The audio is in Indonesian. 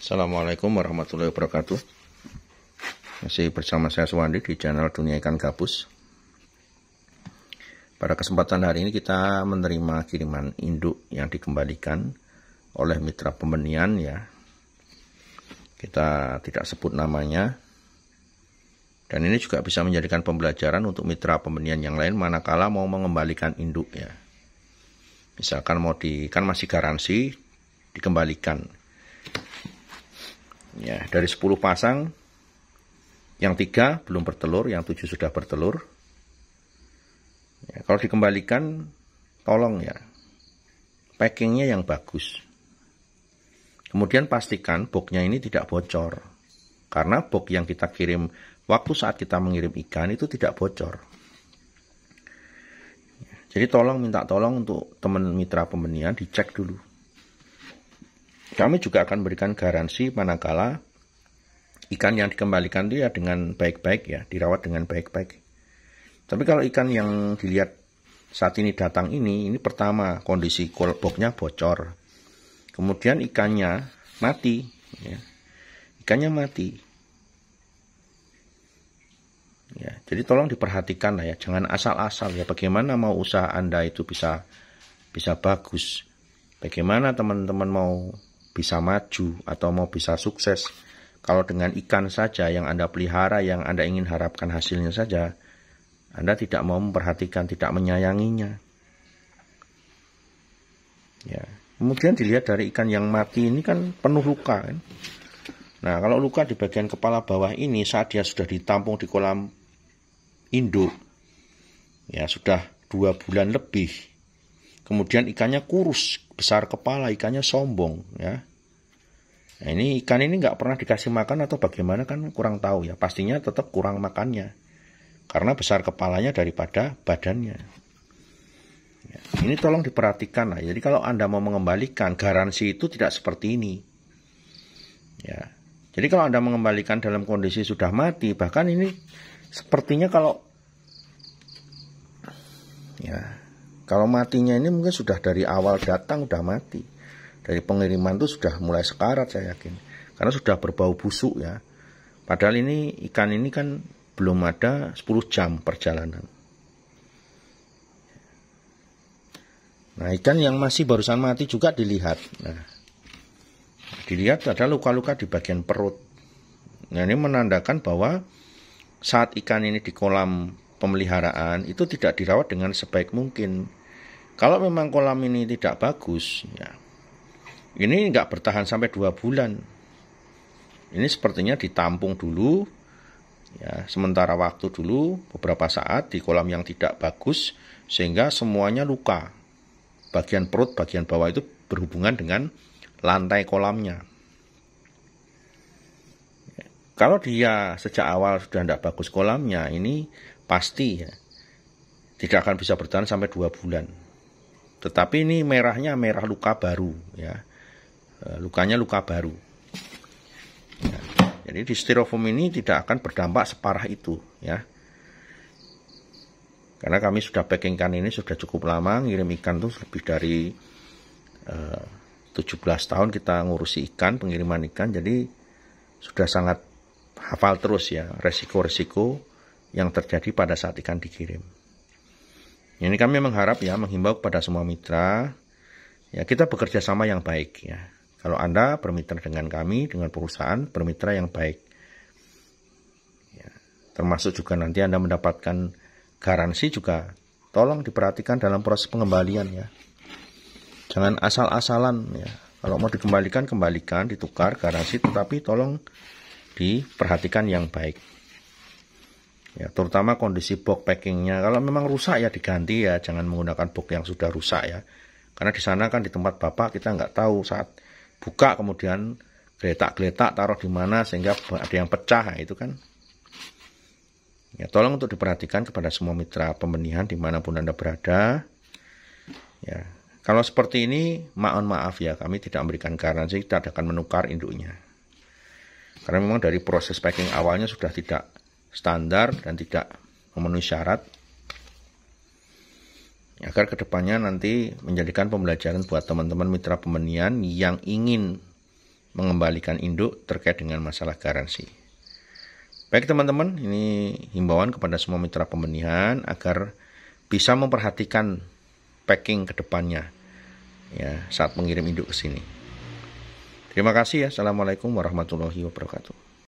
Assalamualaikum warahmatullahi wabarakatuh Masih bersama saya Suwandi di channel Dunia Ikan Gabus Pada kesempatan hari ini kita menerima kiriman induk yang dikembalikan oleh mitra pembenian ya Kita tidak sebut namanya Dan ini juga bisa menjadikan pembelajaran untuk mitra pembenian yang lain manakala mau mengembalikan induk ya Misalkan mau di, kan masih garansi dikembalikan Ya, dari 10 pasang yang tiga belum bertelur, yang tujuh sudah bertelur. Ya, kalau dikembalikan, tolong ya, packingnya yang bagus. Kemudian pastikan boxnya ini tidak bocor, karena box yang kita kirim waktu saat kita mengirim ikan itu tidak bocor. Jadi tolong minta tolong untuk teman mitra pembenian dicek dulu kami juga akan memberikan garansi manakala ikan yang dikembalikan itu ya dengan baik-baik ya, dirawat dengan baik-baik. Tapi kalau ikan yang dilihat saat ini datang ini, ini pertama kondisi kolboknya bocor. Kemudian ikannya mati. Ya. Ikannya mati. Ya, jadi tolong diperhatikan lah ya, jangan asal-asal ya. Bagaimana mau usaha Anda itu bisa bisa bagus. Bagaimana teman-teman mau bisa maju atau mau bisa sukses. Kalau dengan ikan saja yang Anda pelihara, yang Anda ingin harapkan hasilnya saja, Anda tidak mau memperhatikan, tidak menyayanginya. Ya. Kemudian dilihat dari ikan yang mati ini kan penuh luka kan. Nah, kalau luka di bagian kepala bawah ini saat dia sudah ditampung di kolam induk ya sudah dua bulan lebih Kemudian ikannya kurus, besar kepala, ikannya sombong, ya. Nah, ini ikan ini nggak pernah dikasih makan atau bagaimana kan kurang tahu ya. Pastinya tetap kurang makannya. Karena besar kepalanya daripada badannya. Ya, ini tolong diperhatikan lah. Jadi kalau Anda mau mengembalikan garansi itu tidak seperti ini. Ya. Jadi kalau Anda mengembalikan dalam kondisi sudah mati, bahkan ini sepertinya kalau ya kalau matinya ini mungkin sudah dari awal datang sudah mati. Dari pengiriman itu sudah mulai sekarat saya yakin. Karena sudah berbau busuk ya. Padahal ini ikan ini kan belum ada 10 jam perjalanan. Nah ikan yang masih barusan mati juga dilihat. Nah, dilihat ada luka-luka di bagian perut. Nah ini menandakan bahwa saat ikan ini di kolam pemeliharaan itu tidak dirawat dengan sebaik mungkin kalau memang kolam ini tidak bagus, ya, ini nggak bertahan sampai dua bulan. Ini sepertinya ditampung dulu, ya, sementara waktu dulu beberapa saat di kolam yang tidak bagus, sehingga semuanya luka. Bagian perut, bagian bawah itu berhubungan dengan lantai kolamnya. Kalau dia sejak awal sudah tidak bagus kolamnya, ini pasti ya, tidak akan bisa bertahan sampai dua bulan. Tetapi ini merahnya merah luka baru ya. E, lukanya luka baru. Ya. Jadi di styrofoam ini tidak akan berdampak separah itu ya. Karena kami sudah packingkan ini sudah cukup lama, ngirim ikan tuh lebih dari eh, 17 tahun kita ngurusi ikan, pengiriman ikan, jadi sudah sangat hafal terus ya resiko-resiko yang terjadi pada saat ikan dikirim. Ini kami mengharap ya menghimbau kepada semua mitra ya kita bekerja sama yang baik ya. Kalau Anda bermitra dengan kami, dengan perusahaan, bermitra yang baik. Ya, termasuk juga nanti Anda mendapatkan garansi juga tolong diperhatikan dalam proses pengembalian ya. Jangan asal-asalan ya. Kalau mau dikembalikan, kembalikan, ditukar garansi, tetapi tolong diperhatikan yang baik ya terutama kondisi box packingnya kalau memang rusak ya diganti ya jangan menggunakan box yang sudah rusak ya karena di sana kan di tempat bapak kita nggak tahu saat buka kemudian geletak-geletak taruh di mana sehingga ada yang pecah nah, itu kan ya tolong untuk diperhatikan kepada semua mitra pembenihan dimanapun anda berada ya kalau seperti ini maaf maaf ya kami tidak memberikan garansi kita akan menukar induknya karena memang dari proses packing awalnya sudah tidak standar dan tidak memenuhi syarat agar kedepannya nanti menjadikan pembelajaran buat teman-teman mitra pemenian yang ingin mengembalikan induk terkait dengan masalah garansi. Baik teman-teman, ini himbauan kepada semua mitra pembenihan agar bisa memperhatikan packing kedepannya ya saat mengirim induk ke sini. Terima kasih ya. Assalamualaikum warahmatullahi wabarakatuh.